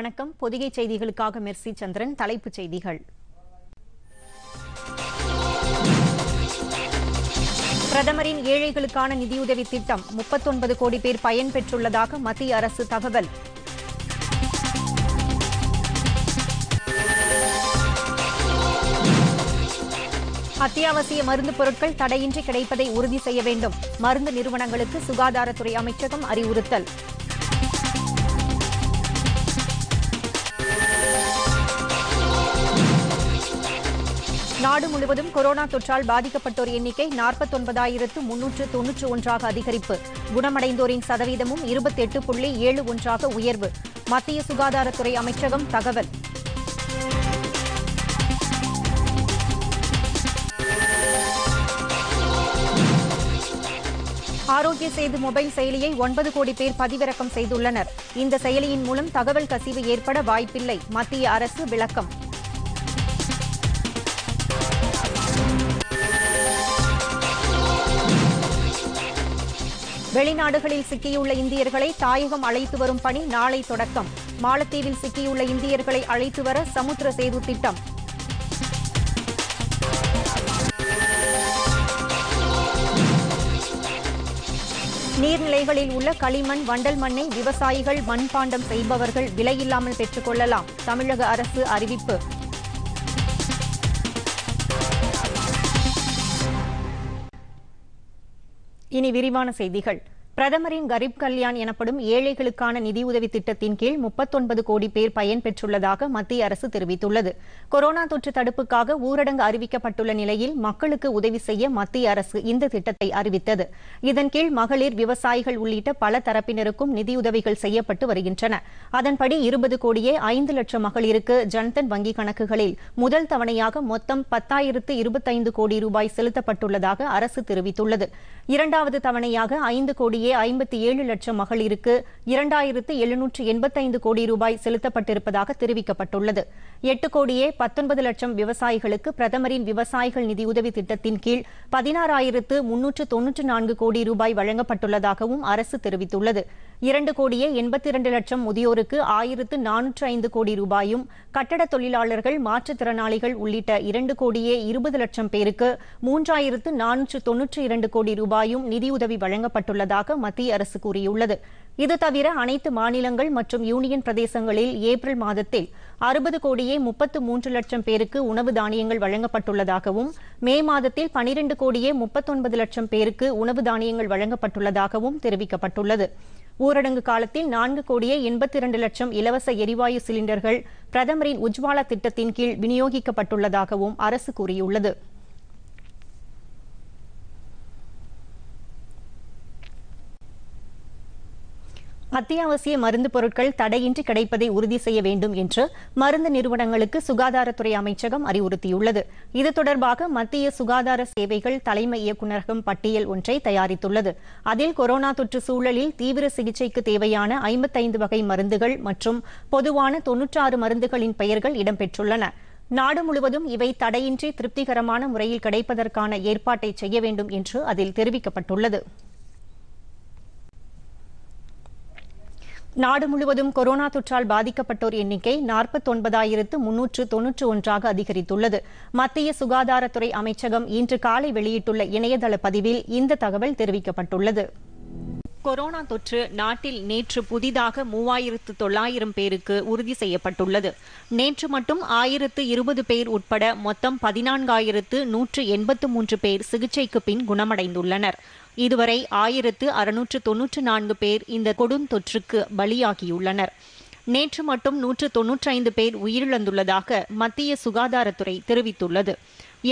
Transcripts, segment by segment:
வணக்கம் பொதிகை செய்திகளுக்காக மெர்சி சந்திரன் தலைப்புச் செய்திகள் பிரதமரின் ஏழைகளுக்கான நிதியுதவி திட்டம் முப்பத்தொன்பது கோடி பேர் பயன் பெற்றுள்ளதாக மத்திய அரசு தகவல் அத்தியாவசிய மருந்து பொருட்கள் தடையின்றி கிடைப்பதை உறுதி செய்ய வேண்டும் மருந்து நிறுவனங்களுக்கு சுகாதாரத்துறை அமைச்சகம் அறிவுறுத்தல் நாடு முழுவதும் கொரோனா தொற்றால் பாதிக்கப்பட்டோர் எண்ணிக்கை நாற்பத்தொன்பதாயிரத்து முன்னூற்று தொன்னூற்று ஒன்றாக அதிகரிப்பு குணமடைந்தோரின் சதவீதமும் இருபத்தெட்டு புள்ளி ஏழு ஒன்றாக உயர்வு மத்திய சுகாதாரத்துறை அமைச்சகம் தகவல் ஆரோக்கிய சேது மொபைல் செயலியை ஒன்பது கோடி பேர் பதிவிறக்கம் செய்துள்ளனர் இந்த செயலியின் மூலம் தகவல் கசிவு ஏற்பட வாய்ப்பில்லை மத்திய அரசு விளக்கம் வெளிநாடுகளில் சிக்கியுள்ள இந்தியர்களை தாயகம் அழைத்து வரும் பணி நாளை தொடக்கம் மாலத்தீவில் சிக்கியுள்ள இந்தியர்களை அழைத்து வர சமுத்திர சேது திட்டம் நீர்நிலைகளில் உள்ள களிமண் வண்டல் மண்ணை விவசாயிகள் மண்பாண்டம் செய்பவர்கள் விலையில்லாமல் கொள்ளலாம் தமிழக அரசு அறிவிப்பு இனி விரிவான செய்திகள் பிரதமரின் கரீப் கல்யாண் எனப்படும் ஏழைகளுக்கான நிதியுதவி திட்டத்தின் கீழ் முப்பத்தொன்பது கோடி பேர் பயன் பெற்றுள்ளதாக மத்திய அரசு தெரிவித்துள்ளது கொரோனா தொற்று தடுப்புக்காக ஊரடங்கு அறிவிக்கப்பட்டுள்ள நிலையில் மக்களுக்கு உதவி செய்ய மத்திய அரசு இந்த திட்டத்தை அறிவித்தது இதன் கீழ் மகளிர் விவசாயிகள் உள்ளிட்ட பல தரப்பினருக்கும் நிதியுதவிகள் செய்யப்பட்டு வருகின்றன அதன்படி இருபது கோடியே ஐந்து லட்சம் மகளிருக்கு ஜன்தன் வங்கிக் கணக்குகளில் முதல் தவணையாக மொத்தம் பத்தாயிரத்து இருபத்தைந்து கோடி ரூபாய் செலுத்தப்பட்டுள்ளதாக அரசு தெரிவித்துள்ளது இரண்டாவது தவணையாக ஐந்து கோடியே ஐம்பத்தி ஏழு லட்சம் மகளிருக்கு இரண்டாயிரத்து எழுநூற்று எண்பத்தைந்து கோடி ரூபாய் செலுத்தப்பட்டிருப்பதாக தெரிவிக்கப்பட்டுள்ளது எட்டு கோடியே பத்தொன்பது லட்சம் விவசாயிகளுக்கு பிரதமரின் விவசாயிகள் நிதியுதவி திட்டத்தின் கீழ் பதினாறாயிரத்து முன்னூற்று தொன்னூற்று நான்கு கோடி ரூபாய் வழங்கப்பட்டுள்ளதாகவும் அரசு தெரிவித்துள்ளது இரண்டு கோடியே எண்பத்தி இரண்டு லட்சம் முதியோருக்கு ஆயிரத்து நானூற்று ஐந்து கோடி ரூபாயும் கட்டட தொழிலாளர்கள் மாற்றுத்திறனாளிகள் உள்ளிட்ட இரண்டு கோடியே இருபது லட்சம் பேருக்கு மூன்றாயிரத்து நானூற்று தொன்னூற்றி இரண்டு கோடி ரூபாயும் நிதியுதவி வழங்கப்பட்டுள்ளதாக மத்திய அரசு கூறியுள்ளது இது தவிர அனைத்து மாநிலங்கள் மற்றும் யூனியன் பிரதேசங்களில் ஏப்ரல் மாதத்தில் அறுபது கோடியே முப்பத்து மூன்று லட்சம் பேருக்கு உணவு தானியங்கள் வழங்கப்பட்டுள்ளதாகவும் மே மாதத்தில் பனிரண்டு கோடியே முப்பத்தொன்பது லட்சம் பேருக்கு உணவு தானியங்கள் வழங்கப்பட்டுள்ளதாகவும் தெரிவிக்கப்பட்டுள்ளது ஊரடங்கு காலத்தில் நான்கு கோடியே எண்பத்தி இரண்டு லட்சம் இலவச எரிவாயு சிலிண்டர்கள் பிரதமரின் உஜ்வாலா திட்டத்தின் கீழ் விநியோகிக்கப்பட்டுள்ளதாகவும் அரசு கூறியுள்ளது அத்தியாவசிய மருந்து பொருட்கள் தடையின்றி கிடைப்பதை உறுதி செய்ய வேண்டும் என்று மருந்து நிறுவனங்களுக்கு சுகாதாரத்துறை அமைச்சகம் அறிவுறுத்தியுள்ளது இது தொடர்பாக மத்திய சுகாதார சேவைகள் தலைமை இயக்குநரகம் பட்டியல் ஒன்றை தயாரித்துள்ளது அதில் கொரோனா தொற்று சூழலில் தீவிர சிகிச்சைக்கு தேவையான ஐம்பத்தைந்து வகை மருந்துகள் மற்றும் பொதுவான தொன்னூற்றாறு மருந்துகளின் பெயர்கள் இடம்பெற்றுள்ளன நாடு முழுவதும் இவை தடையின்றி திருப்திகரமான முறையில் கிடைப்பதற்கான ஏற்பாட்டை செய்ய வேண்டும் என்று அதில் தெரிவிக்கப்பட்டுள்ளது நாடு முழுவதும் கொரோனா தொற்றால் பாதிக்கப்பட்டோர் எண்ணிக்கை நாற்பத்தொன்பதாயிரத்து முன்னூற்று தொன்னூற்று ஒன்றாக அதிகரித்துள்ளது மத்திய சுகாதாரத்துறை அமைச்சகம் இன்று காலை வெளியிட்டுள்ள இணையதள பதிவில் இந்த தகவல் தெரிவிக்கப்பட்டுள்ளது கொரோனா தொற்று நாட்டில் நேற்று புதிதாக மூவாயிரத்து தொள்ளாயிரம் பேருக்கு உறுதி செய்யப்பட்டுள்ளது நேற்று மட்டும் ஆயிரத்து இருபது பேர் உட்பட மொத்தம் பதினான்காயிரத்து நூற்று எண்பத்து மூன்று பேர் சிகிச்சைக்கு பின் குணமடைந்துள்ளனர் இதுவரை ஆயிரத்து அறுநூற்று தொன்னூற்று நான்கு பேர் இந்த கொடுந்தொற்றுக்கு பலியாகியுள்ளனர் நேற்று மட்டும் நூற்று தொன்னூற்றைந்து பேர் உயிரிழந்துள்ளதாக மத்திய சுகாதாரத்துறை தெரிவித்துள்ளது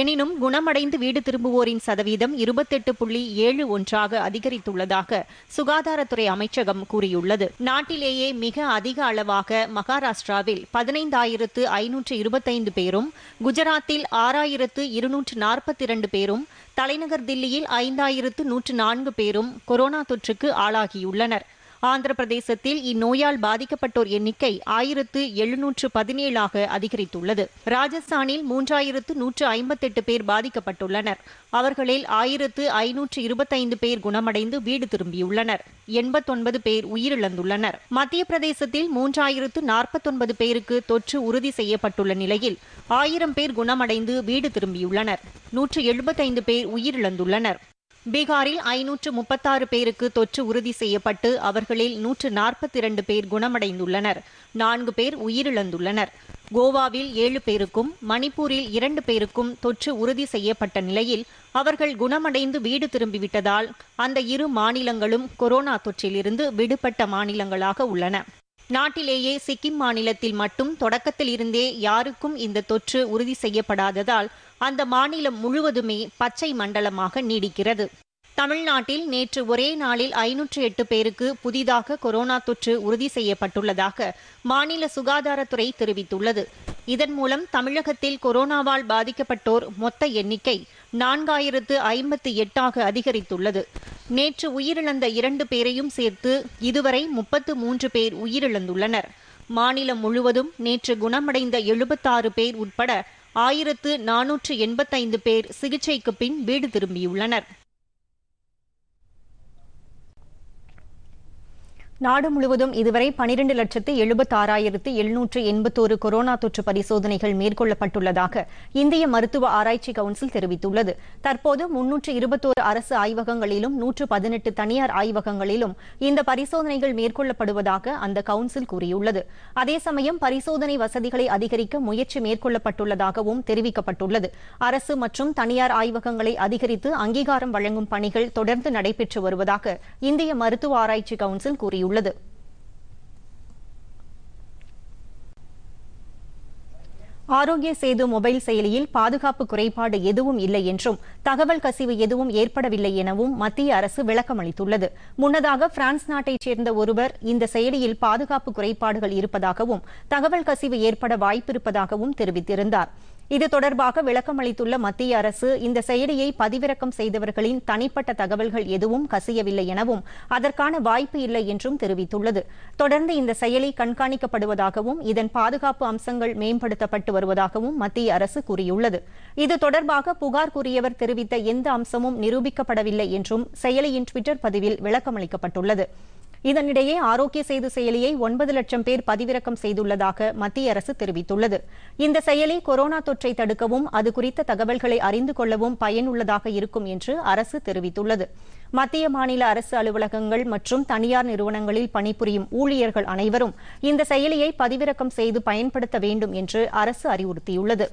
எனினும் குணமடைந்து வீடு திரும்புவோரின் சதவீதம் இருபத்தெட்டு புள்ளி ஏழு ஒன்றாக அதிகரித்துள்ளதாக சுகாதாரத்துறை அமைச்சகம் கூறியுள்ளது நாட்டிலேயே மிக அதிக அளவாக மகாராஷ்டிராவில் பதினைந்தாயிரத்து ஐநூற்று இருபத்தைந்து பேரும் குஜராத்தில் ஆறாயிரத்து இருநூற்று நாற்பத்தி இரண்டு பேரும் தலைநகர் தில்லியில் ஐந்தாயிரத்து நூற்று நான்கு பேரும் கொரோனா தொற்றுக்கு ஆளாகியுள்ளனர் ஆந்திர பிரதேசத்தில் இந்நோயால் பாதிக்கப்பட்டோர் எண்ணிக்கை ஆயிரத்து எழுநூற்று பதினேழாக அதிகரித்துள்ளது ராஜஸ்தானில் மூன்றாயிரத்து நூற்று ஐம்பத்தெட்டு பேர் பாதிக்கப்பட்டுள்ளனர் அவர்களில் ஆயிரத்து ஐநூற்று இருபத்தைந்து பேர் குணமடைந்து வீடு திரும்பியுள்ளனர் எண்பத்தொன்பது பேர் உயிரிழந்துள்ளனர் மத்திய பிரதேசத்தில் மூன்றாயிரத்து நாற்பத்தொன்பது பேருக்கு தொற்று உறுதி செய்யப்பட்டுள்ள நிலையில் ஆயிரம் பேர் குணமடைந்து வீடு திரும்பியுள்ளனர் நூற்று எழுபத்தைந்து பேர் உயிரிழந்துள்ளனர் பீகாரில் ஐநூற்று முப்பத்தாறு பேருக்கு தொற்று உறுதி செய்யப்பட்டு அவர்களில் நூற்று நாற்பத்தி இரண்டு பேர் குணமடைந்துள்ளனர் நான்கு பேர் உயிரிழந்துள்ளனர் கோவாவில் ஏழு பேருக்கும் மணிப்பூரில் இரண்டு பேருக்கும் தொற்று உறுதி செய்யப்பட்ட நிலையில் அவர்கள் குணமடைந்து வீடு திரும்பிவிட்டதால் அந்த இரு மாநிலங்களும் கொரோனா தொற்றிலிருந்து விடுபட்ட மாநிலங்களாக உள்ளன நாட்டிலேயே சிக்கிம் மாநிலத்தில் மட்டும் தொடக்கத்தில் இருந்தே யாருக்கும் இந்த தொற்று உறுதி செய்யப்படாததால் அந்த மாநிலம் முழுவதுமே பச்சை மண்டலமாக நீடிக்கிறது தமிழ்நாட்டில் நேற்று ஒரே நாளில் ஐநூற்று எட்டு பேருக்கு புதிதாக கொரோனா தொற்று உறுதி செய்யப்பட்டுள்ளதாக மாநில சுகாதாரத்துறை தெரிவித்துள்ளது இதன் மூலம் தமிழகத்தில் கொரோனாவால் பாதிக்கப்பட்டோர் மொத்த எண்ணிக்கை நான்காயிரத்து ஐம்பத்தி எட்டாக அதிகரித்துள்ளது நேற்று உயிரிழந்த இரண்டு பேரையும் சேர்த்து இதுவரை முப்பத்து மூன்று பேர் உயிரிழந்துள்ளனர் மாநிலம் முழுவதும் நேற்று குணமடைந்த எழுபத்தாறு பேர் உட்பட ஆயிரத்து நானூற்று எண்பத்தைந்து பேர் சிகிச்சைக்கு பின் வீடு திரும்பியுள்ளனர் நாடு முழுவதும் இதுவரை பனிரண்டு லட்சத்து ஆறாயிரத்து எழுநூற்று எண்பத்தோரு கொரோனா தொற்று பரிசோதனைகள் மேற்கொள்ளப்பட்டுள்ளதாக இந்திய மருத்துவ ஆராய்ச்சி கவுன்சில் தெரிவித்துள்ளது தற்போது முன்னூற்று இருபத்தோரு அரசு ஆய்வகங்களிலும் நூற்று பதினெட்டு தனியார் ஆய்வகங்களிலும் இந்த பரிசோதனைகள் மேற்கொள்ளப்படுவதாக அந்த கவுன்சில் கூறியுள்ளது அதே சமயம் பரிசோதனை வசதிகளை அதிகரிக்க முயற்சி மேற்கொள்ளப்பட்டுள்ளதாகவும் தெரிவிக்கப்பட்டுள்ளது அரசு மற்றும் தனியார் ஆய்வகங்களை அதிகரித்து அங்கீகாரம் வழங்கும் பணிகள் தொடர்ந்து நடைபெற்று வருவதாக இந்திய மருத்துவ ஆராய்ச்சி கவுன்சில் கூறியுள்ளது கூறியுள்ளது ஆரோக்கிய சேது மொபைல் செயலியில் பாதுகாப்பு குறைபாடு எதுவும் இல்லை என்றும் தகவல் கசிவு எதுவும் ஏற்படவில்லை எனவும் மத்திய அரசு விளக்கம் அளித்துள்ளது முன்னதாக பிரான்ஸ் நாட்டைச் சேர்ந்த ஒருவர் இந்த செயலியில் பாதுகாப்பு குறைபாடுகள் இருப்பதாகவும் தகவல் கசிவு ஏற்பட வாய்ப்பிருப்பதாகவும் தெரிவித்திருந்தார் இது தொடர்பாக விளக்கம் அளித்துள்ள மத்திய அரசு இந்த செயலியை பதிவிறக்கம் செய்தவர்களின் தனிப்பட்ட தகவல்கள் எதுவும் கசியவில்லை எனவும் அதற்கான வாய்ப்பு இல்லை என்றும் தெரிவித்துள்ளது தொடர்ந்து இந்த செயலி கண்காணிக்கப்படுவதாகவும் இதன் பாதுகாப்பு அம்சங்கள் மேம்படுத்தப்பட்டு வருவதாகவும் மத்திய அரசு கூறியுள்ளது இது தொடர்பாக புகார் கூறியவர் தெரிவித்த எந்த அம்சமும் நிரூபிக்கப்படவில்லை என்றும் செயலியின் டுவிட்டர் பதிவில் விளக்கமளிக்கப்பட்டுள்ளது இதனிடையே ஆரோக்கிய சேது செயலியை ஒன்பது லட்சம் பேர் பதிவிறக்கம் செய்துள்ளதாக மத்திய அரசு தெரிவித்துள்ளது இந்த செயலி கொரோனா தொற்றை தடுக்கவும் அது குறித்த தகவல்களை அறிந்து கொள்ளவும் பயனுள்ளதாக இருக்கும் என்று அரசு தெரிவித்துள்ளது மத்திய மாநில அரசு அலுவலகங்கள் மற்றும் தனியார் நிறுவனங்களில் பணிபுரியும் ஊழியர்கள் அனைவரும் இந்த செயலியை பதிவிறக்கம் செய்து பயன்படுத்த வேண்டும் என்று அரசு அறிவுறுத்தியுள்ளது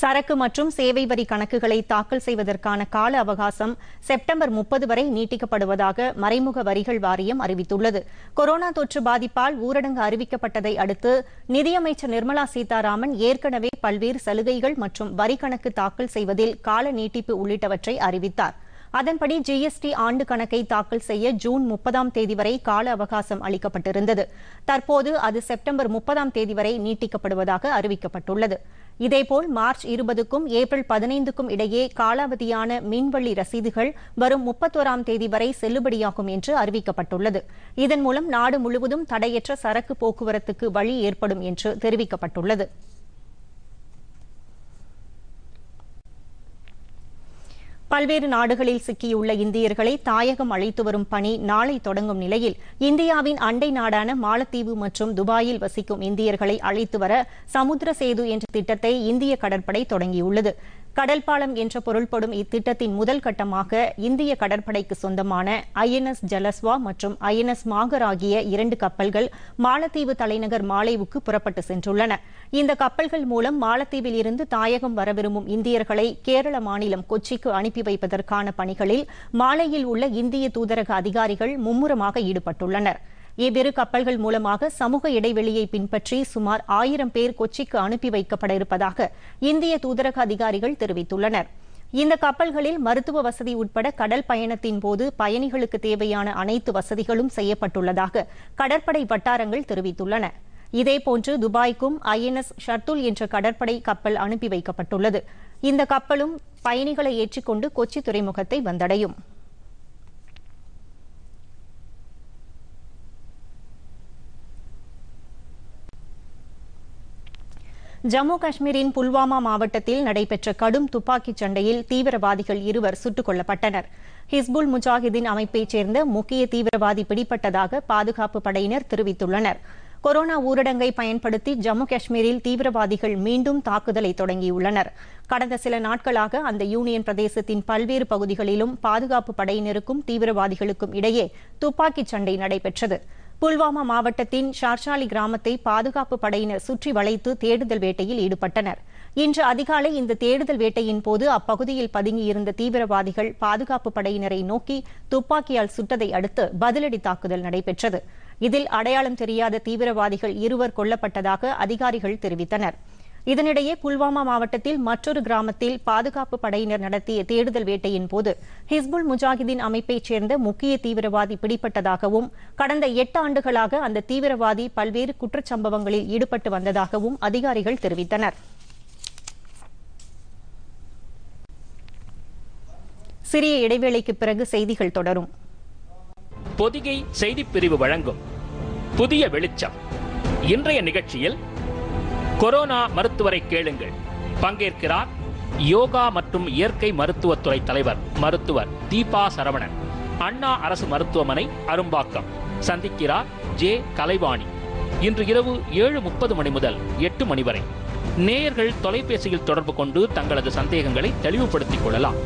சரக்கு மற்றும் சேவை வரி கணக்குகளை தாக்கல் செய்வதற்கான கால அவகாசம் செப்டம்பர் முப்பது வரை நீட்டிக்கப்படுவதாக மறைமுக வரிகள் வாரியம் அறிவித்துள்ளது கொரோனா தொற்று பாதிப்பால் ஊரடங்கு அறிவிக்கப்பட்டதை அடுத்து நிதியமைச்சர் நிர்மலா சீதாராமன் ஏற்கனவே பல்வேறு சலுகைகள் மற்றும் வரி கணக்கு தாக்கல் செய்வதில் கால நீட்டிப்பு உள்ளிட்டவற்றை அறிவித்தார் அதன்படி ஜிஎஸ்டி ஆண்டு கணக்கை தாக்கல் செய்ய ஜூன் முப்பதாம் தேதி வரை கால அவகாசம் அளிக்கப்பட்டிருந்தது தற்போது அது செப்டம்பர் முப்பதாம் தேதி வரை நீட்டிக்கப்படுவதாக அறிவிக்கப்பட்டுள்ளது இதேபோல் மார்ச் இருபதுக்கும் ஏப்ரல் பதினைந்துக்கும் இடையே காலாவதியான மின்வழி ரசீதுகள் வரும் முப்பத்தோராம் தேதி வரை செல்லுபடியாகும் என்று அறிவிக்கப்பட்டுள்ளது இதன் மூலம் நாடு முழுவதும் தடையற்ற சரக்கு போக்குவரத்துக்கு வழி ஏற்படும் என்று தெரிவிக்கப்பட்டுள்ளது பல்வேறு நாடுகளில் சிக்கியுள்ள இந்தியர்களை தாயகம் அழைத்து வரும் பணி நாளை தொடங்கும் நிலையில் இந்தியாவின் அண்டை நாடான மாலத்தீவு மற்றும் துபாயில் வசிக்கும் இந்தியர்களை அழைத்து வர சமுத்திர சேது என்ற திட்டத்தை இந்திய கடற்படை தொடங்கியுள்ளது கடல் பாலம் என்ற பொருள்படும் இத்திட்டத்தின் முதல் கட்டமாக இந்திய கடற்படைக்கு சொந்தமான எஸ் ஜலஸ்வா மற்றும் எஸ் மாகர் ஆகிய இரண்டு கப்பல்கள் மாலத்தீவு தலைநகர் மாலைவுக்கு புறப்பட்டு சென்றுள்ளன இந்த கப்பல்கள் மூலம் மாலத்தீவில் இருந்து தாயகம் வர விரும்பும் இந்தியர்களை கேரள மாநிலம் கொச்சிக்கு அனுப்பி வைப்பதற்கான பணிகளில் மாலையில் உள்ள இந்திய தூதரக அதிகாரிகள் மும்முரமாக ஈடுபட்டுள்ளனா் இவ்விரு கப்பல்கள் மூலமாக சமூக இடைவெளியை பின்பற்றி சுமார் ஆயிரம் பேர் கொச்சிக்கு அனுப்பி வைக்கப்பட இருப்பதாக இந்திய தூதரக அதிகாரிகள் தெரிவித்துள்ளனர் இந்த கப்பல்களில் மருத்துவ வசதி உட்பட கடல் பயணத்தின் போது பயணிகளுக்கு தேவையான அனைத்து வசதிகளும் செய்யப்பட்டுள்ளதாக கடற்படை வட்டாரங்கள் தெரிவித்துள்ளன இதேபோன்று துபாய்க்கும் ஐ என் எஸ் ஷர்துல் என்ற கடற்படை கப்பல் அனுப்பி வைக்கப்பட்டுள்ளது இந்த கப்பலும் பயணிகளை ஏற்றிக்கொண்டு கொச்சி துறைமுகத்தை வந்தடையும் ஜம்மு காஷ்மீரின் புல்வாமா மாவட்டத்தில் நடைபெற்ற கடும் துப்பாக்கிச் சண்டையில் தீவிரவாதிகள் இருவர் சுட்டுக் கொல்லப்பட்டனர் ஹிஸ்புல் முஜாஹிதீன் அமைப்பைச் சேர்ந்த முக்கிய தீவிரவாதி பிடிபட்டதாக பாதுகாப்பு படையினர் தெரிவித்துள்ளனர் கொரோனா ஊரடங்கை பயன்படுத்தி ஜம்மு காஷ்மீரில் தீவிரவாதிகள் மீண்டும் தாக்குதலை தொடங்கியுள்ளனர் கடந்த சில நாட்களாக அந்த யூனியன் பிரதேசத்தின் பல்வேறு பகுதிகளிலும் பாதுகாப்பு படையினருக்கும் தீவிரவாதிகளுக்கும் இடையே துப்பாக்கிச் சண்டை நடைபெற்றது புல்வாமா மாவட்டத்தின் ஷார்ஷாலி கிராமத்தை பாதுகாப்பு படையினர் சுற்றி வளைத்து தேடுதல் வேட்டையில் ஈடுபட்டனர் இன்று அதிகாலை இந்த தேடுதல் வேட்டையின் போது அப்பகுதியில் பதுங்கியிருந்த தீவிரவாதிகள் பாதுகாப்பு படையினரை நோக்கி துப்பாக்கியால் சுட்டதை அடுத்து பதிலடி தாக்குதல் நடைபெற்றது இதில் அடையாளம் தெரியாத தீவிரவாதிகள் இருவர் கொல்லப்பட்டதாக அதிகாரிகள் தெரிவித்தனா் இதனிடையே புல்வாமா மாவட்டத்தில் மற்றொரு கிராமத்தில் பாதுகாப்பு படையினர் நடத்திய தேடுதல் வேட்டையின் போது ஹிஸ்புல் முஜாஹிதீன் அமைப்பைச் சேர்ந்த முக்கிய தீவிரவாதி பிடிப்பட்டதாகவும் கடந்த எட்டு ஆண்டுகளாக அந்த தீவிரவாதி பல்வேறு குற்றச்சம்பவங்களில் ஈடுபட்டு வந்ததாகவும் அதிகாரிகள் தெரிவித்தனர் சிறிய இடைவேளைக்கு பிறகு செய்திகள் தொடரும் பொதிகை செய்திப்பிரிவு வழங்கும் புதிய வெளிச்சம் இன்றைய நிகழ்ச்சியில் கொரோனா மருத்துவரை கேளுங்கள் பங்கேற்கிறார் யோகா மற்றும் இயற்கை மருத்துவத்துறை தலைவர் மருத்துவர் தீபா சரவணன் அண்ணா அரசு மருத்துவமனை அரும்பாக்கம் சந்திக்கிறார் ஜே கலைவாணி இன்று இரவு ஏழு முப்பது மணி முதல் எட்டு மணி வரை நேயர்கள் தொலைபேசியில் தொடர்பு கொண்டு தங்களது சந்தேகங்களை தெளிவுபடுத்திக் கொள்ளலாம்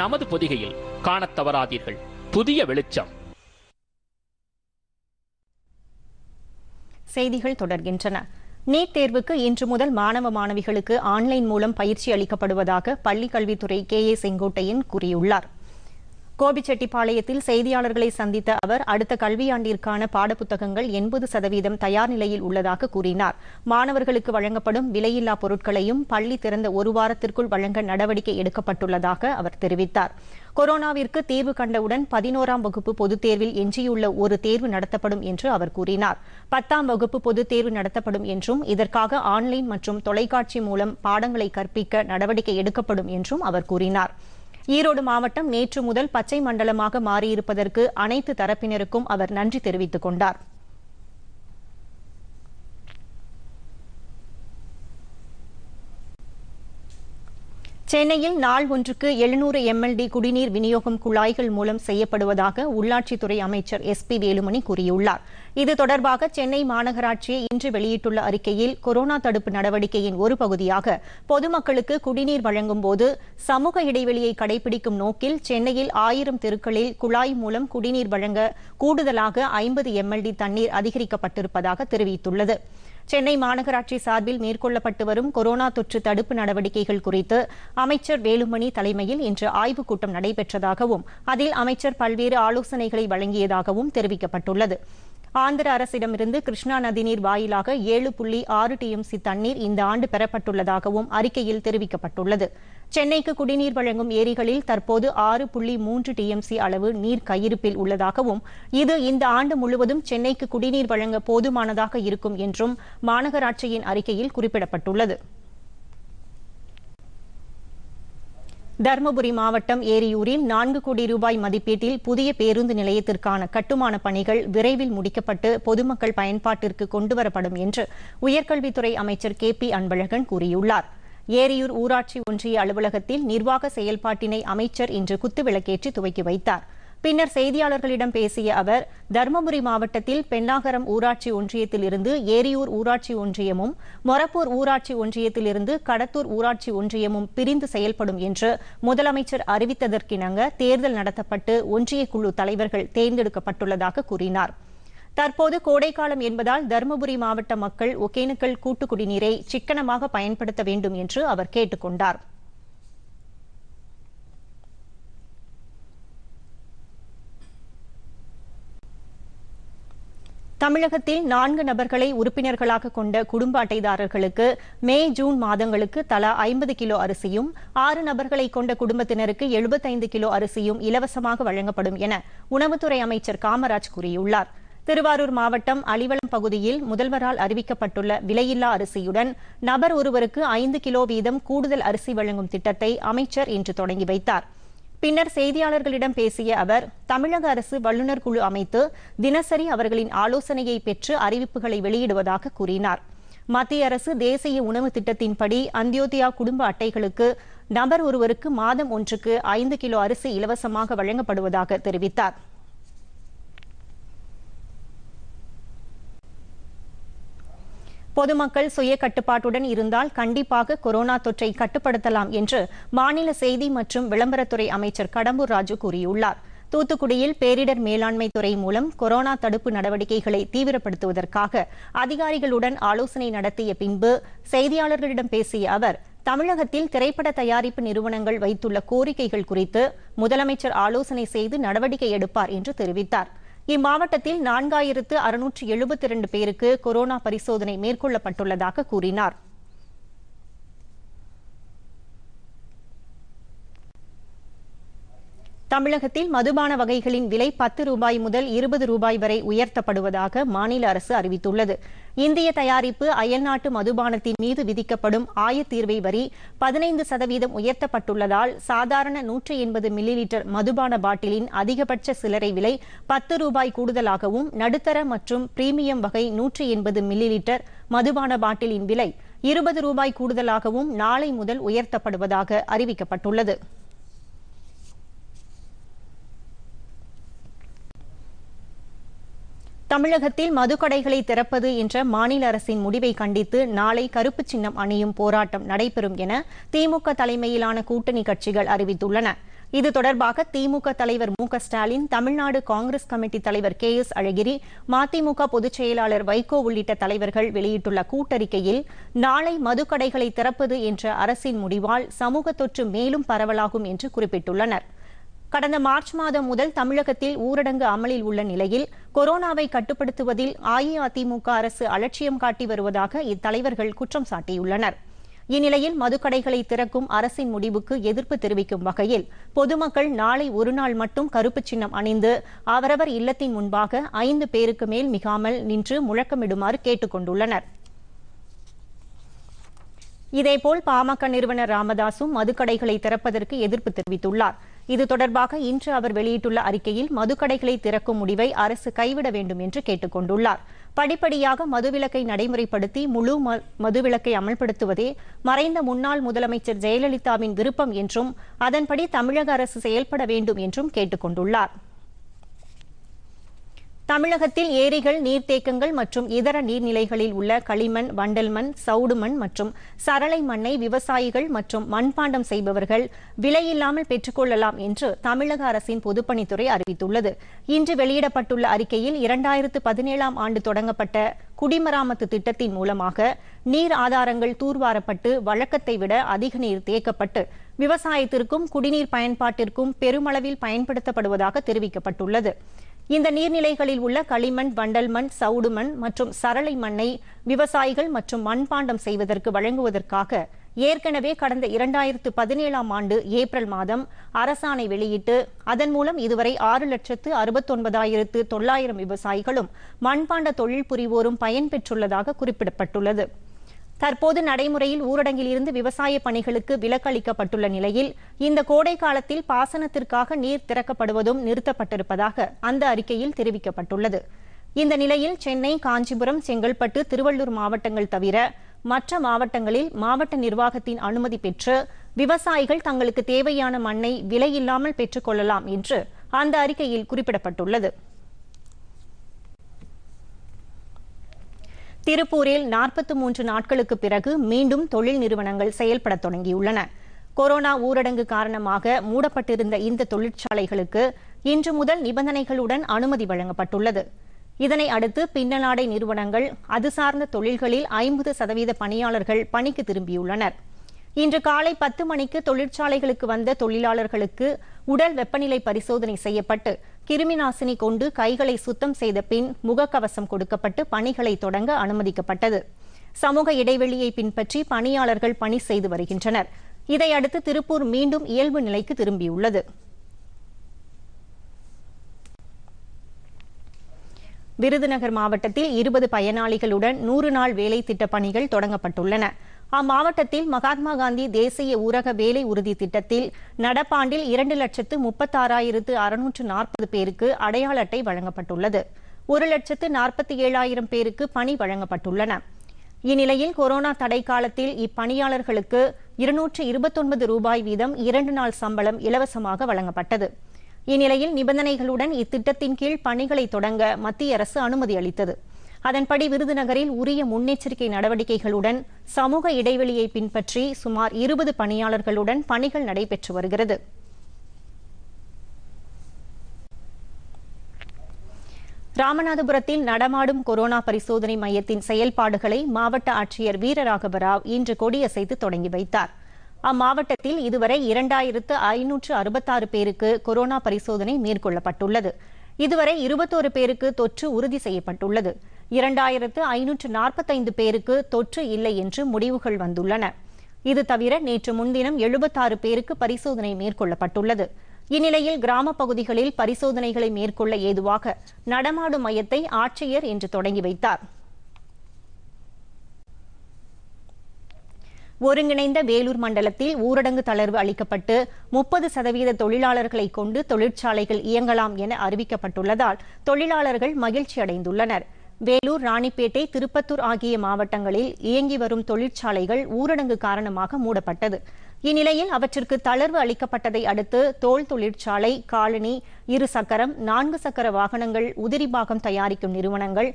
நமது பொதிகையில் காணத் தவறாதீர்கள் புதிய வெளிச்சம் செய்திகள் தொடர்கின்றன நீட் தேர்வுக்கு இன்று முதல் மாணவ மாணவிகளுக்கு ஆன்லைன் மூலம் பயிற்சி அளிக்கப்படுவதாக பள்ளிக்கல்வித்துறை கே ஏ செங்கோட்டையன் கூறியுள்ளார் கோபிச்செட்டிப்பாளையத்தில் செய்தியாளர்களை சந்தித்த அவர் அடுத்த கல்வியாண்டிற்கான பாடப்புத்தகங்கள் எண்பது சதவீதம் தயார் நிலையில் உள்ளதாக கூறினார் மாணவர்களுக்கு வழங்கப்படும் விலையில்லா பொருட்களையும் பள்ளி திறந்த ஒரு வாரத்திற்குள் வழங்க நடவடிக்கை எடுக்கப்பட்டுள்ளதாக அவர் தெரிவித்தார் கொரோனாவிற்கு தீர்வு கண்டவுடன் பதினோராம் வகுப்பு பொதுத் தேர்வில் எஞ்சியுள்ள ஒரு தேர்வு நடத்தப்படும் என்று அவர் கூறினார் பத்தாம் வகுப்பு பொதுத் தேர்வு நடத்தப்படும் என்றும் இதற்காக ஆன்லைன் மற்றும் தொலைக்காட்சி மூலம் பாடங்களை கற்பிக்க நடவடிக்கை எடுக்கப்படும் என்றும் அவர் கூறினார் ஈரோடு மாவட்டம் நேற்று முதல் பச்சை மண்டலமாக மாறியிருப்பதற்கு அனைத்து தரப்பினருக்கும் அவர் நன்றி தெரிவித்துக் கொண்டாா் சென்னையில் நாள் ஒன்றுக்கு எழுநூறு எம்எல்டி குடிநீர் விநியோகம் குழாய்கள் மூலம் செய்யப்படுவதாக உள்ளாட்சித்துறை அமைச்சர் எஸ் பி வேலுமணி கூறியுள்ளார் இது தொடர்பாக சென்னை மாநகராட்சி இன்று வெளியிட்டுள்ள அறிக்கையில் கொரோனா தடுப்பு நடவடிக்கையின் ஒரு பகுதியாக பொதுமக்களுக்கு குடிநீர் வழங்கும் போது சமூக இடைவெளியை கடைபிடிக்கும் நோக்கில் சென்னையில் ஆயிரம் தெருக்களில் குழாய் மூலம் குடிநீர் வழங்க கூடுதலாக ஐம்பது எம்எல்டி தண்ணீர் அதிகரிக்கப்பட்டிருப்பதாக தெரிவித்துள்ளது சென்னை மாநகராட்சி சார்பில் மேற்கொள்ளப்பட்டு வரும் கொரோனா தொற்று தடுப்பு நடவடிக்கைகள் குறித்து அமைச்சர் வேலுமணி தலைமையில் இன்று ஆய்வுக் கூட்டம் நடைபெற்றதாகவும் அதில் அமைச்சர் பல்வேறு ஆலோசனைகளை வழங்கியதாகவும் தெரிவிக்கப்பட்டுள்ளது ஆந்திர அரசிடமிருந்து கிருஷ்ணா நதிநீர் வாயிலாக ஏழு புள்ளி ஆறு டிஎம்சி தண்ணீர் இந்த ஆண்டு பெறப்பட்டுள்ளதாகவும் அறிக்கையில் தெரிவிக்கப்பட்டுள்ளது சென்னைக்கு குடிநீர் வழங்கும் ஏரிகளில் தற்போது ஆறு புள்ளி மூன்று டிஎம்சி அளவு நீர் கையிருப்பில் உள்ளதாகவும் இது இந்த ஆண்டு முழுவதும் சென்னைக்கு குடிநீர் வழங்க போதுமானதாக இருக்கும் என்றும் மாநகராட்சியின் அறிக்கையில் குறிப்பிடப்பட்டுள்ளது தருமபுரி மாவட்டம் ஏரியூரில் நான்கு கோடி ரூபாய் மதிப்பீட்டில் புதிய பேருந்து நிலையத்திற்கான கட்டுமான பணிகள் விரைவில் முடிக்கப்பட்டு பொதுமக்கள் பயன்பாட்டிற்கு கொண்டுவரப்படும் என்று உயர்கல்வித்துறை அமைச்சர் கே பி அன்பழகன் கூறியுள்ளாா் ஏரியூர் ஊராட்சி ஒன்றிய அலுவலகத்தில் நிர்வாக செயல்பாட்டினை அமைச்சர் இன்று குத்துவிளக்கேற்றி துவக்கி வைத்தார் பின்னர் செய்தியாளர்களிடம் பேசிய அவர் தருமபுரி மாவட்டத்தில் பெண்ணாகரம் ஊராட்சி ஒன்றியத்திலிருந்து ஏரியூர் ஊராட்சி ஒன்றியமும் மொரப்பூர் ஊராட்சி ஒன்றியத்திலிருந்து கடத்தூர் ஊராட்சி ஒன்றியமும் பிரிந்து செயல்படும் என்று முதலமைச்சர் அறிவித்ததற்கிணங்க தேர்தல் நடத்தப்பட்டு ஒன்றிய குழு தலைவர்கள் தேர்ந்தெடுக்கப்பட்டுள்ளதாக கூறினாா் தற்போது கோடைக்காலம் என்பதால் தருமபுரி மாவட்ட மக்கள் ஒகேனக்கல் கூட்டு குடிநீரை சிக்கனமாக பயன்படுத்த வேண்டும் என்று அவர் கேட்டுக் கொண்டார் தமிழகத்தில் நான்கு நபர்களை உறுப்பினர்களாக கொண்ட குடும்ப அட்டைதாரர்களுக்கு மே ஜூன் மாதங்களுக்கு தலா ஐம்பது கிலோ அரிசியும் ஆறு நபர்களை கொண்ட குடும்பத்தினருக்கு எழுபத்தைந்து கிலோ அரிசியும் இலவசமாக வழங்கப்படும் என உணவுத்துறை அமைச்சர் காமராஜ் கூறியுள்ளாா் திருவாரூர் மாவட்டம் அலிவளம் பகுதியில் முதல்வரால் அறிவிக்கப்பட்டுள்ள விலையில்லா அரிசியுடன் நபர் ஒருவருக்கு ஐந்து கிலோ வீதம் கூடுதல் அரிசி வழங்கும் திட்டத்தை அமைச்சர் இன்று தொடங்கி வைத்தார் பின்னர் செய்தியாளர்களிடம் பேசிய அவர் தமிழக அரசு வல்லுநர் குழு அமைத்து தினசரி அவர்களின் ஆலோசனையை பெற்று அறிவிப்புகளை வெளியிடுவதாக கூறினார் மத்திய அரசு தேசிய உணவு திட்டத்தின்படி அந்தியோதியா குடும்ப அட்டைகளுக்கு நபர் ஒருவருக்கு மாதம் ஒன்றுக்கு ஐந்து கிலோ அரிசி இலவசமாக வழங்கப்படுவதாக தெரிவித்தாா் பொதுமக்கள் சுய கட்டுப்பாட்டுடன் இருந்தால் கண்டிப்பாக கொரோனா தொற்றை கட்டுப்படுத்தலாம் என்று மாநில செய்தி மற்றும் விளம்பரத்துறை அமைச்சர் கடம்பூர் ராஜு கூறியுள்ளார் தூத்துக்குடியில் பேரிடர் மேலாண்மை துறை மூலம் கொரோனா தடுப்பு நடவடிக்கைகளை தீவிரப்படுத்துவதற்காக அதிகாரிகளுடன் ஆலோசனை நடத்திய பின்பு செய்தியாளர்களிடம் பேசிய அவர் தமிழகத்தில் திரைப்பட தயாரிப்பு நிறுவனங்கள் வைத்துள்ள கோரிக்கைகள் குறித்து முதலமைச்சர் ஆலோசனை செய்து நடவடிக்கை எடுப்பார் என்று தெரிவித்தாா் இம்மாவட்டத்தில் நான்காயிரத்து அறுநூற்று எழுபத்தி இரண்டு பேருக்கு கொரோனா பரிசோதனை மேற்கொள்ளப்பட்டுள்ளதாக கூறினாா் தமிழகத்தில் மதுபான வகைகளின் விலை பத்து ரூபாய் முதல் இருபது ரூபாய் வரை உயர்த்தப்படுவதாக மாநில அரசு அறிவித்துள்ளது இந்திய தயாரிப்பு அயல்நாட்டு மதுபானத்தின் மீது விதிக்கப்படும் ஆயத்தீர்வை வரி பதினைந்து சதவீதம் உயர்த்தப்பட்டுள்ளதால் சாதாரண நூற்றி எண்பது மில்லி லிட்டர் மதுபான பாட்டிலின் அதிகபட்ச சிலரை விலை பத்து ரூபாய் கூடுதலாகவும் நடுத்தர மற்றும் பிரீமியம் வகை நூற்றி எண்பது மில்லி லிட்டர் மதுபான பாட்டிலின் விலை இருபது ரூபாய் கூடுதலாகவும் நாளை முதல் உயர்த்தப்படுவதாக அறிவிக்கப்பட்டுள்ளது தமிழகத்தில் மதுக்கடைகளை திறப்பது என்ற மாநில அரசின் முடிவை கண்டித்து நாளை கருப்பு சின்னம் அணியும் போராட்டம் நடைபெறும் என திமுக தலைமையிலான கூட்டணி கட்சிகள் அறிவித்துள்ளன இது தொடர்பாக திமுக தலைவர் மு ஸ்டாலின் தமிழ்நாடு காங்கிரஸ் கமிட்டி தலைவர் கே எஸ் அழகிரி மதிமுக பொதுச் செயலாளர் வைகோ உள்ளிட்ட தலைவர்கள் வெளியிட்டுள்ள கூட்டறிக்கையில் நாளை மதுக்கடைகளை திறப்பது என்ற அரசின் முடிவால் சமூக தொற்று மேலும் பரவலாகும் என்று குறிப்பிட்டுள்ளனா் கடந்த மார்ச் மாதம் முதல் தமிழகத்தில் ஊரடங்கு அமலில் உள்ள நிலையில் கொரோனாவை கட்டுப்படுத்துவதில் அஇஅதிமுக அரசு அலட்சியம் காட்டி வருவதாக இத்தலைவர்கள் குற்றம் சாட்டியுள்ளனர் இந்நிலையில் மதுக்கடைகளை திறக்கும் அரசின் முடிவுக்கு எதிர்ப்பு தெரிவிக்கும் வகையில் பொதுமக்கள் நாளை ஒருநாள் மட்டும் கருப்பு சின்னம் அணிந்து அவரவர் இல்லத்தின் முன்பாக ஐந்து பேருக்கு மேல் மிகாமல் நின்று முழக்கமிடுமாறு கேட்டுக் கொண்டுள்ளனர் இதேபோல் பாமக நிறுவனர் ராமதாசும் மதுக்கடைகளை திறப்பதற்கு எதிர்ப்பு தெரிவித்துள்ளார் இது தொடர்பாக இன்று அவர் வெளியிட்டுள்ள அறிக்கையில் மதுக்கடைகளை திறக்கும் முடிவை அரசு கைவிட வேண்டும் என்று கேட்டுக் கொண்டுள்ளார் படிப்படியாக மதுவிலக்கை நடைமுறைப்படுத்தி முழு மதுவிலக்கை அமல்படுத்துவதே மறைந்த முன்னாள் முதலமைச்சர் ஜெயலலிதாவின் விருப்பம் என்றும் அதன்படி தமிழக அரசு செயல்பட வேண்டும் என்றும் கேட்டுக் கொண்டுள்ளாா் தமிழகத்தில் ஏரிகள் நீர்த்தேக்கங்கள் மற்றும் இதர நீர்நிலைகளில் உள்ள களிமண் வண்டல் மண் சவுடு மண் மற்றும் சரளை மண்ணை விவசாயிகள் மற்றும் மண்பாண்டம் செய்பவர்கள் விலையில்லாமல் பெற்றுக்கொள்ளலாம் என்று தமிழக அரசின் பொதுப்பணித்துறை அறிவித்துள்ளது இன்று வெளியிடப்பட்டுள்ள அறிக்கையில் இரண்டாயிரத்து பதினேழாம் ஆண்டு தொடங்கப்பட்ட குடிமராமத்து திட்டத்தின் மூலமாக நீர் ஆதாரங்கள் தூர்வாரப்பட்டு வழக்கத்தை விட அதிக நீர் தேக்கப்பட்டு விவசாயத்திற்கும் குடிநீர் பயன்பாட்டிற்கும் பெருமளவில் பயன்படுத்தப்படுவதாக தெரிவிக்கப்பட்டுள்ளது இந்த நீர்நிலைகளில் உள்ள களிமண் வண்டல் மண் சவுடு மண் மற்றும் சரளை மண்ணை விவசாயிகள் மற்றும் மண்பாண்டம் செய்வதற்கு வழங்குவதற்காக ஏற்கனவே கடந்த இரண்டாயிரத்து பதினேழாம் ஆண்டு ஏப்ரல் மாதம் அரசாணை வெளியிட்டு அதன் மூலம் இதுவரை ஆறு லட்சத்து அறுபத்தொன்பதாயிரத்து தொள்ளாயிரம் விவசாயிகளும் மண்பாண்ட தொழில் புரிவோரும் பயன்பெற்றுள்ளதாக குறிப்பிடப்பட்டுள்ளது தற்போது நடைமுறையில் ஊரடங்கில் இருந்து விவசாய பணிகளுக்கு விலக்கு அளிக்கப்பட்டுள்ள நிலையில் இந்த கோடை காலத்தில் பாசனத்திற்காக நீர் திறக்கப்படுவதும் நிறுத்தப்பட்டிருப்பதாக அந்த அறிக்கையில் தெரிவிக்கப்பட்டுள்ளது இந்த நிலையில் சென்னை காஞ்சிபுரம் செங்கல்பட்டு திருவள்ளூர் மாவட்டங்கள் தவிர மற்ற மாவட்டங்களில் மாவட்ட நிர்வாகத்தின் அனுமதி பெற்று விவசாயிகள் தங்களுக்கு தேவையான மண்ணை விலையில்லாமல் பெற்றுக் கொள்ளலாம் என்று அந்த அறிக்கையில் குறிப்பிடப்பட்டுள்ளது திருப்பூரில் நாற்பத்தி மூன்று நாட்களுக்கு பிறகு மீண்டும் தொழில் நிறுவனங்கள் செயல்பட தொடங்கியுள்ளன கொரோனா ஊரடங்கு காரணமாக மூடப்பட்டிருந்த இந்த தொழிற்சாலைகளுக்கு இன்று முதல் நிபந்தனைகளுடன் அனுமதி வழங்கப்பட்டுள்ளது இதனை அடுத்து பின்னலாடை நிறுவனங்கள் அது சார்ந்த தொழில்களில் ஐம்பது சதவீத பணியாளர்கள் பணிக்கு திரும்பியுள்ளனர் இன்று காலை பத்து மணிக்கு தொழிற்சாலைகளுக்கு வந்த தொழிலாளர்களுக்கு உடல் வெப்பநிலை பரிசோதனை செய்யப்பட்டு கிருமி நாசினி கொண்டு கைகளை சுத்தம் செய்த பின் முகக்கவசம் கொடுக்கப்பட்டு பணிகளை தொடங்க அனுமதிக்கப்பட்டது சமூக இடைவெளியை பின்பற்றி பணியாளர்கள் பணி செய்து வருகின்றனர் இதையடுத்து திருப்பூர் மீண்டும் இயல்பு நிலைக்கு திரும்பியுள்ளது விருதுநகர் மாவட்டத்தில் இருபது பயனாளிகளுடன் நூறு நாள் வேலை திட்ட பணிகள் தொடங்கப்பட்டுள்ளன அம்மாவட்டத்தில் மகாத்மா காந்தி தேசிய ஊரக வேலை உறுதி திட்டத்தில் நடப்பாண்டில் இரண்டு லட்சத்து முப்பத்தாறாயிரத்து அறுநூற்று நாற்பது பேருக்கு அடையாள அட்டை வழங்கப்பட்டுள்ளது ஒரு லட்சத்து நாற்பத்தி ஏழாயிரம் பேருக்கு பணி வழங்கப்பட்டுள்ளன இந்நிலையில் கொரோனா தடை காலத்தில் இப்பணியாளர்களுக்கு இருநூற்று இருபத்தொன்பது ரூபாய் வீதம் இரண்டு நாள் சம்பளம் இலவசமாக வழங்கப்பட்டது இந்நிலையில் நிபந்தனைகளுடன் இத்திட்டத்தின் கீழ் பணிகளை தொடங்க மத்திய அரசு அனுமதி அளித்தது அதன்படி விருதுநகரில் உரிய முன்னெச்சரிக்கை நடவடிக்கைகளுடன் சமூக இடைவெளியை பின்பற்றி சுமார் இருபது பணியாளர்களுடன் பணிகள் நடைபெற்று வருகிறது ராமநாதபுரத்தில் நடமாடும் கொரோனா பரிசோதனை மையத்தின் செயல்பாடுகளை மாவட்ட ஆட்சியர் வீரராகவ ராவ் இன்று கொடியசைத்து தொடங்கி வைத்தார் அம்மாவட்டத்தில் இதுவரை இரண்டாயிரத்து ஐநூற்று அறுபத்தாறு பேருக்கு கொரோனா பரிசோதனை மேற்கொள்ளப்பட்டுள்ளது இதுவரை இருபத்தோரு பேருக்கு தொற்று உறுதி செய்யப்பட்டுள்ளது இரண்டாயிரத்து ஐநூற்று நாற்பத்தைந்து பேருக்கு தொற்று இல்லை என்று முடிவுகள் வந்துள்ளன இது தவிர நேற்று முன்தினம் எழுபத்தாறு பேருக்கு பரிசோதனை மேற்கொள்ளப்பட்டுள்ளது இந்நிலையில் கிராம பகுதிகளில் பரிசோதனைகளை மேற்கொள்ள ஏதுவாக நடமாடும் மையத்தை ஆட்சியர் இன்று தொடங்கி வைத்தார் ஒருங்கிணைந்த வேலூர் மண்டலத்தில் ஊரடங்கு தளர்வு அளிக்கப்பட்டு முப்பது சதவீத தொழிலாளர்களை கொண்டு தொழிற்சாலைகள் இயங்கலாம் என அறிவிக்கப்பட்டுள்ளதால் தொழிலாளர்கள் மகிழ்ச்சி அடைந்துள்ளனர் வேலூர் ராணிப்பேட்டை திருப்பத்தூர் ஆகிய மாவட்டங்களில் இயங்கி வரும் தொழிற்சாலைகள் ஊரடங்கு காரணமாக மூடப்பட்டது இந்நிலையில் அவற்றிற்கு தளர்வு அளிக்கப்பட்டதை அடுத்து தோல் தொழிற்சாலை காலனி இரு சக்கரம் நான்கு சக்கர வாகனங்கள் உதிரி பாகம் தயாரிக்கும் நிறுவனங்கள்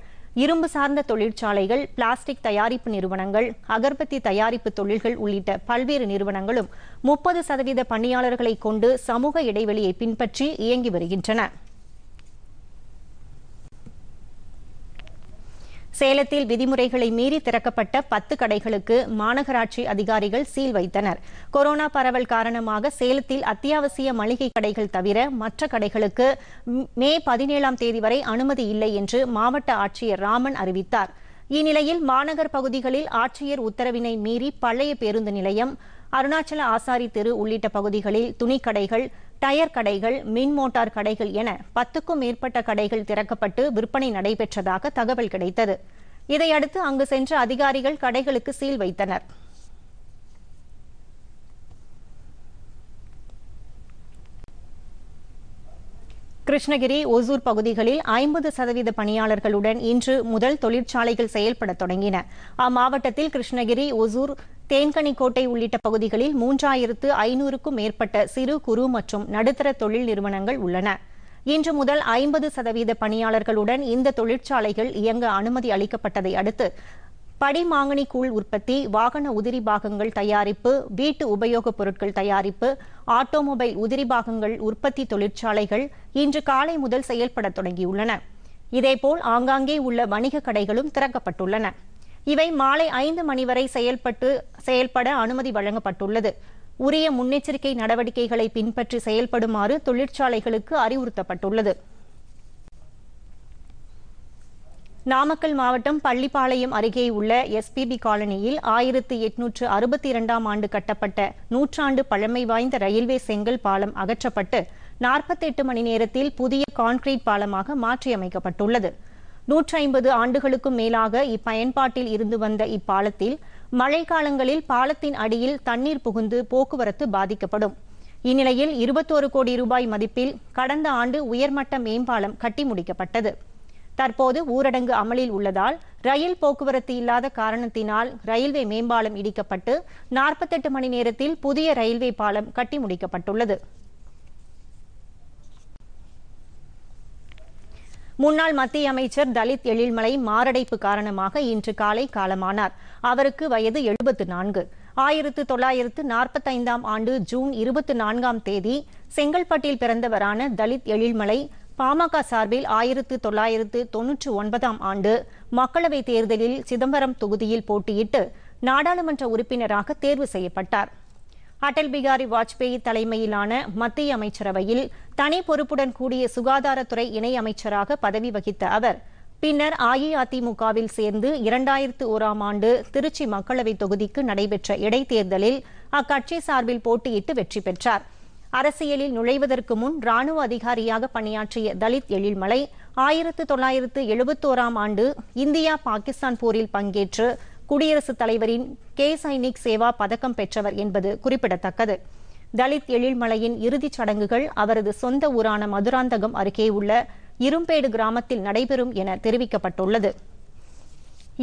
இரும்பு சார்ந்த தொழிற்சாலைகள் பிளாஸ்டிக் தயாரிப்பு நிறுவனங்கள் அகர்பத்தி தயாரிப்பு தொழில்கள் உள்ளிட்ட பல்வேறு நிறுவனங்களும் முப்பது சதவீத பணியாளர்களை கொண்டு சமூக இடைவெளியை பின்பற்றி இயங்கி வருகின்றன சேலத்தில் விதிமுறைகளை மீறி திறக்கப்பட்ட பத்து கடைகளுக்கு மாநகராட்சி அதிகாரிகள் சீல் வைத்தனர் கொரோனா பரவல் காரணமாக சேலத்தில் அத்தியாவசிய மளிகை கடைகள் தவிர மற்ற கடைகளுக்கு மே பதினேழாம் தேதி வரை அனுமதி இல்லை என்று மாவட்ட ஆட்சியர் ராமன் அறிவித்தார் இந்நிலையில் மாநகர் பகுதிகளில் ஆட்சியர் உத்தரவினை மீறி பழைய பேருந்து நிலையம் அருணாச்சல ஆசாரி தெரு உள்ளிட்ட பகுதிகளில் துணிக்கடைகள் டயர் கடைகள் மின் மோட்டார் கடைகள் என பத்துக்கும் மேற்பட்ட கடைகள் திறக்கப்பட்டு விற்பனை நடைபெற்றதாக தகவல் கிடைத்தது இதையடுத்து அங்கு சென்ற அதிகாரிகள் கடைகளுக்கு சீல் வைத்தனர் கிருஷ்ணகிரி ஒசூர் பகுதிகளில் ஐம்பது சதவீத பணியாளர்களுடன் இன்று முதல் தொழிற்சாலைகள் செயல்பட தொடங்கின அம்மாவட்டத்தில் கிருஷ்ணகிரி ஒசூர் தேன்கனிக்கோட்டை உள்ளிட்ட பகுதிகளில் மூன்றாயிரத்து ஐநூறுக்கும் மேற்பட்ட சிறு குறு மற்றும் நடுத்தர தொழில் நிறுவனங்கள் உள்ளன இன்று முதல் ஐம்பது சதவீத பணியாளர்களுடன் இந்த தொழிற்சாலைகள் இயங்க அனுமதி அளிக்கப்பட்டதை அடுத்து படிமாங்கனி கூழ் உற்பத்தி வாகன உதிரி பாகங்கள் தயாரிப்பு வீட்டு உபயோகப் பொருட்கள் தயாரிப்பு ஆட்டோமொபைல் உதிரி பாகங்கள் உற்பத்தி தொழிற்சாலைகள் இன்று காலை முதல் செயல்பட தொடங்கியுள்ளன இதேபோல் ஆங்காங்கே உள்ள வணிக கடைகளும் திறக்கப்பட்டுள்ளன இவை மாலை ஐந்து மணி வரை செயல்பட்டு செயல்பட அனுமதி வழங்கப்பட்டுள்ளது உரிய முன்னெச்சரிக்கை நடவடிக்கைகளை பின்பற்றி செயல்படுமாறு தொழிற்சாலைகளுக்கு அறிவுறுத்தப்பட்டுள்ளது நாமக்கல் மாவட்டம் பள்ளிப்பாளையம் அருகே உள்ள எஸ்பிபி காலனியில் ஆயிரத்தி எட்நூற்று அறுபத்தி இரண்டாம் ஆண்டு கட்டப்பட்ட நூற்றாண்டு பழமை வாய்ந்த ரயில்வே செங்கல் பாலம் அகற்றப்பட்டு நாற்பத்தி எட்டு மணி நேரத்தில் புதிய கான்கிரீட் பாலமாக மாற்றியமைக்கப்பட்டுள்ளது நூற்றி ஐம்பது ஆண்டுகளுக்கும் மேலாக இப்பயன்பாட்டில் இருந்து வந்த இப்பாலத்தில் மழைக்காலங்களில் பாலத்தின் அடியில் தண்ணீர் புகுந்து போக்குவரத்து பாதிக்கப்படும் இந்நிலையில் இருபத்தோரு கோடி ரூபாய் மதிப்பில் கடந்த ஆண்டு உயர்மட்ட மேம்பாலம் கட்டி முடிக்கப்பட்டது தற்போது ஊரடங்கு அமலில் உள்ளதால் ரயில் போக்குவரத்து இல்லாத காரணத்தினால் ரயில்வே மேம்பாலம் இடிக்கப்பட்டு நாற்பத்தெட்டு மணி நேரத்தில் புதிய ரயில்வே பாலம் கட்டி முடிக்கப்பட்டுள்ளது முன்னாள் மத்திய அமைச்சர் தலித் எழில்மலை மாரடைப்பு காரணமாக இன்று காலை காலமானார் அவருக்கு வயது எழுபத்து நான்கு ஆயிரத்து தொள்ளாயிரத்து ஐந்தாம் ஆண்டு ஜூன் இருபத்தி நான்காம் தேதி செங்கல்பட்டில் பிறந்தவரான தலித் எழில்மலை பாமக சார்பில் ஆயிரத்து தொள்ளாயிரத்து தொன்னூற்று ஒன்பதாம் ஆண்டு மக்களவைத் தேர்தலில் சிதம்பரம் தொகுதியில் போட்டியிட்டு நாடாளுமன்ற உறுப்பினராக தேர்வு செய்யப்பட்டார் அடல் பிகாரி வாஜ்பேயி தலைமையிலான மத்திய அமைச்சரவையில் தனி பொறுப்புடன் கூடிய சுகாதாரத்துறை இணை அமைச்சராக பதவி வகித்த அவர் பின்னர் அஇஅதிமுகவில் சேர்ந்து இரண்டாயிரத்து ஓராம் ஆண்டு திருச்சி மக்களவைத் தொகுதிக்கு நடைபெற்ற இடைத்தேர்தலில் அக்கட்சி சார்பில் போட்டியிட்டு வெற்றி பெற்றார் அரசியலில் நுழைவதற்கு முன் ராணுவ அதிகாரியாக பணியாற்றிய தலித் எழில்மலை ஆயிரத்து தொள்ளாயிரத்து எழுபத்தோராம் ஆண்டு இந்தியா பாகிஸ்தான் போரில் பங்கேற்று குடியரசுத் தலைவரின் கே சைனிக் சேவா பதக்கம் பெற்றவர் என்பது குறிப்பிடத்தக்கது தலித் எழில்மலையின் இறுதிச் சடங்குகள் அவரது சொந்த ஊரான மதுராந்தகம் அருகே உள்ள இரும்பேடு கிராமத்தில் நடைபெறும் என தெரிவிக்கப்பட்டுள்ளது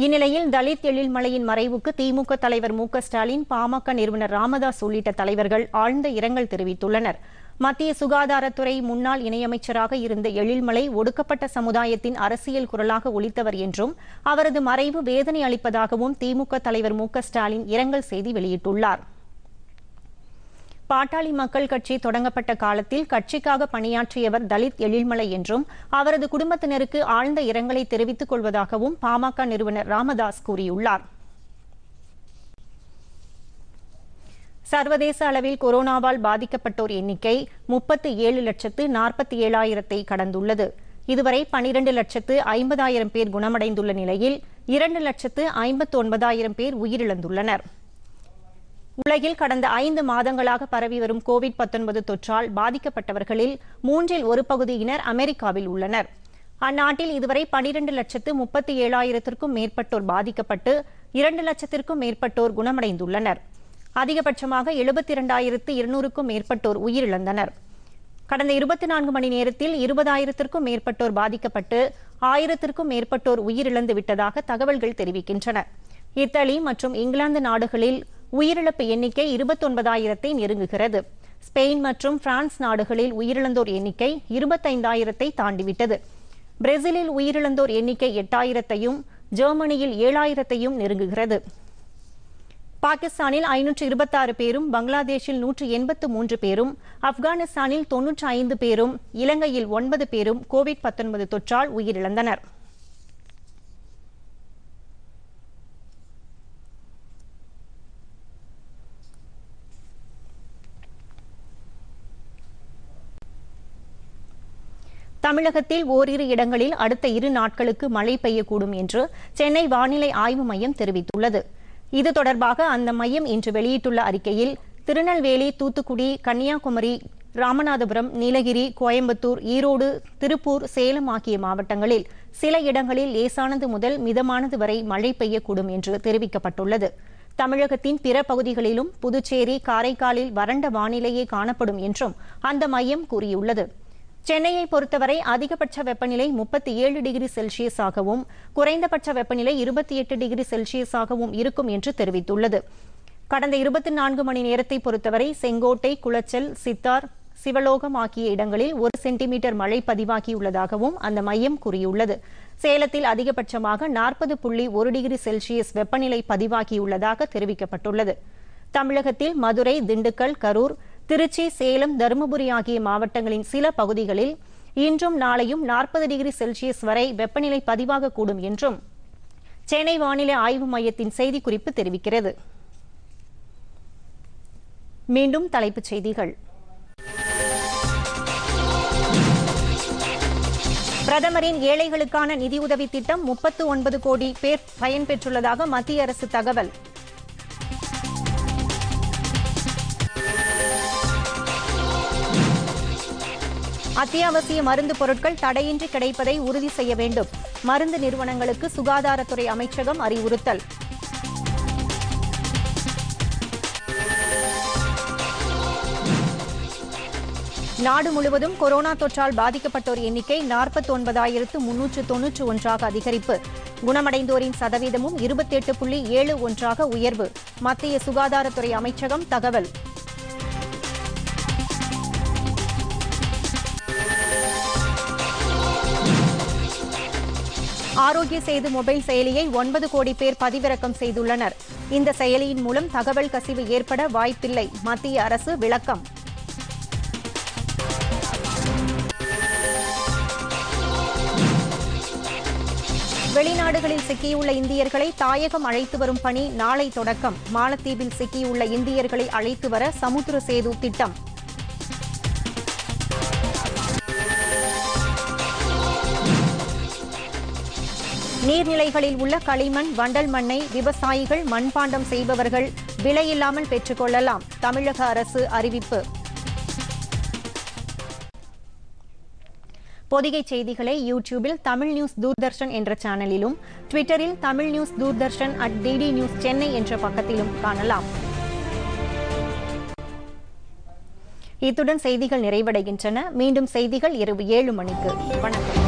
இந்நிலையில் தலித் எழில்மலையின் மறைவுக்கு திமுக தலைவர் மு ஸ்டாலின் பாமக நிறுவனர் ராமதாஸ் உள்ளிட்ட தலைவர்கள் ஆழ்ந்த இரங்கல் தெரிவித்துள்ளனர் மத்திய சுகாதாரத்துறை முன்னாள் இணையமைச்சராக இருந்த எழில்மலை ஒடுக்கப்பட்ட சமுதாயத்தின் அரசியல் குரலாக ஒலித்தவர் என்றும் அவரது மறைவு வேதனை அளிப்பதாகவும் திமுக தலைவர் மு ஸ்டாலின் இரங்கல் செய்தி வெளியிட்டுள்ளார் பாட்டாளி மக்கள் கட்சி தொடங்கப்பட்ட காலத்தில் கட்சிக்காக பணியாற்றியவர் தலித் எழில்மலை என்றும் அவரது குடும்பத்தினருக்கு ஆழ்ந்த இரங்கலை தெரிவித்துக் கொள்வதாகவும் பாமக நிறுவனர் ராமதாஸ் கூறியுள்ளாா் சர்வதேச அளவில் கொரோனாவால் பாதிக்கப்பட்டோர் எண்ணிக்கை முப்பத்தி ஏழு லட்சத்து நாற்பத்தி ஏழாயிரத்தை கடந்துள்ளது இதுவரை பனிரண்டு லட்சத்து ஐம்பதாயிரம் பேர் குணமடைந்துள்ள நிலையில் இரண்டு லட்சத்து ஐம்பத்தி ஒன்பதாயிரம் பேர் உயிரிழந்துள்ளனர் உலகில் கடந்த ஐந்து மாதங்களாக பரவி வரும் கோவிட் பத்தொன்பது தொற்றால் பாதிக்கப்பட்டவர்களில் மூன்றில் ஒரு பகுதியினர் அமெரிக்காவில் உள்ளனர் அந்நாட்டில் இதுவரை பனிரண்டு லட்சத்து முப்பத்தி ஏழாயிரத்திற்கும் மேற்பட்டோர் பாதிக்கப்பட்டு இரண்டு லட்சத்திற்கும் மேற்பட்டோர் குணமடைந்துள்ளனர் அதிகபட்சமாக எழுபத்தி இரண்டாயிரத்து இருநூறுக்கும் மேற்பட்டோர் உயிரிழந்தனர் கடந்த இருபத்தி நான்கு மணி நேரத்தில் இருபதாயிரத்திற்கும் மேற்பட்டோர் பாதிக்கப்பட்டு ஆயிரத்திற்கும் மேற்பட்டோர் உயிரிழந்து விட்டதாக தகவல்கள் தெரிவிக்கின்றன இத்தாலி மற்றும் இங்கிலாந்து நாடுகளில் உயிரிழப்பு எண்ணிக்கை இருபத்தொன்பதாயிரத்தை நெருங்குகிறது ஸ்பெயின் மற்றும் பிரான்ஸ் நாடுகளில் உயிரிழந்தோர் எண்ணிக்கை இருபத்தைந்தாயிரத்தை தாண்டிவிட்டது பிரேசிலில் உயிரிழந்தோர் எண்ணிக்கை எட்டாயிரத்தையும் ஜெர்மனியில் ஏழாயிரத்தையும் நெருங்குகிறது பாகிஸ்தானில் ஐநூற்று இருபத்தாறு பேரும் பங்களாதேஷில் நூற்று எண்பத்து மூன்று பேரும் ஆப்கானிஸ்தானில் தொன்னூற்று ஐந்து பேரும் இலங்கையில் ஒன்பது பேரும் கோவிட் பத்தொன்பது தொற்றால் உயிரிழந்தனர் தமிழகத்தில் ஓரிரு இடங்களில் அடுத்த இரு நாட்களுக்கு மழை பெய்யக்கூடும் என்று சென்னை வானிலை ஆய்வு மையம் தெரிவித்துள்ளது இது தொடர்பாக அந்த மையம் இன்று வெளியிட்டுள்ள அறிக்கையில் திருநெல்வேலி தூத்துக்குடி கன்னியாகுமரி ராமநாதபுரம் நீலகிரி கோயம்புத்தூர் ஈரோடு திருப்பூர் சேலம் ஆகிய மாவட்டங்களில் சில இடங்களில் லேசானது முதல் மிதமானது வரை மழை பெய்யக்கூடும் என்று தெரிவிக்கப்பட்டுள்ளது தமிழகத்தின் பிற பகுதிகளிலும் புதுச்சேரி காரைக்காலில் வறண்ட வானிலையே காணப்படும் என்றும் அந்த மையம் கூறியுள்ளது சென்னையை பொறுத்தவரை அதிகபட்ச வெப்பநிலை முப்பத்தி ஏழு டிகிரி செல்சியஸ் ஆகவும் குறைந்தபட்ச வெப்பநிலை இருபத்தி எட்டு டிகிரி செல்சியஸ் ஆகவும் இருக்கும் என்று தெரிவித்துள்ளது கடந்த இருபத்தி நான்கு மணி நேரத்தை பொறுத்தவரை செங்கோட்டை குளச்சல் சித்தார் சிவலோகம் ஆகிய இடங்களில் ஒரு சென்டிமீட்டர் மழை பதிவாகியுள்ளதாகவும் அந்த மையம் கூறியுள்ளது சேலத்தில் அதிகபட்சமாக நாற்பது புள்ளி ஒரு டிகிரி செல்சியஸ் வெப்பநிலை பதிவாகியுள்ளதாக தெரிவிக்கப்பட்டுள்ளது தமிழகத்தில் மதுரை திண்டுக்கல் கரூர் திருச்சி சேலம் தருமபுரி ஆகிய மாவட்டங்களின் சில பகுதிகளில் இன்றும் நாளையும் நாற்பது டிகிரி செல்சியஸ் வரை வெப்பநிலை பதிவாகக்கூடும் என்றும் சென்னை வானிலை ஆய்வு மையத்தின் செய்திக்குறிப்பு தெரிவிக்கிறது மீண்டும் தலைப்புச் செய்திகள் பிரதமரின் ஏழைகளுக்கான நிதியுதவி திட்டம் முப்பத்து ஒன்பது கோடி பேர் பயன்பெற்றுள்ளதாக மத்திய அரசு தகவல் அத்தியாவசிய மருந்து பொருட்கள் தடையின்றி கிடைப்பதை உறுதி செய்ய வேண்டும் மருந்து நிறுவனங்களுக்கு சுகாதாரத்துறை அமைச்சகம் அறிவுறுத்தல் நாடு முழுவதும் கொரோனா தொற்றால் பாதிக்கப்பட்டோர் எண்ணிக்கை நாற்பத்தி ஒன்பதாயிரத்து முன்னூற்று தொன்னூற்று ஒன்றாக அதிகரிப்பு குணமடைந்தோரின் சதவீதமும் இருபத்தி எட்டு புள்ளி ஏழு ஒன்றாக உயர்வு மத்திய சுகாதாரத்துறை அமைச்சகம் தகவல் ஆரோக்கிய சேது மொபைல் செயலியை ஒன்பது கோடி பேர் பதிவிறக்கம் செய்துள்ளனர் இந்த செயலியின் மூலம் தகவல் கசிவு ஏற்பட வாய்ப்பில்லை மத்திய அரசு விளக்கம் வெளிநாடுகளில் சிக்கியுள்ள இந்தியர்களை தாயகம் அழைத்து வரும் பணி நாளை தொடக்கம் மாலத்தீவில் சிக்கியுள்ள இந்தியர்களை அழைத்து வர சமுத்திர சேது திட்டம் நீர்நிலைகளில் உள்ள களிமண் வண்டல் மண்ணை விவசாயிகள் மண்பாண்டம் செய்பவர்கள் விலையில்லாமல் பெற்றுக்கொள்ளலாம் தமிழக அரசு அறிவிப்பு பொதிகை செய்திகளை யூடியூபில் தமிழ் நியூஸ் தூர்தர்ஷன் என்ற சேனலிலும் ட்விட்டரில் Tamil news Doordarshan at DD news Chennai என்ற பக்கத்திலும் காணலாம் இத்துடன் செய்திகள் நிறைவடைகின்றன மீண்டும் செய்திகள் இரவு ஏழு மணிக்கு வணக்கம்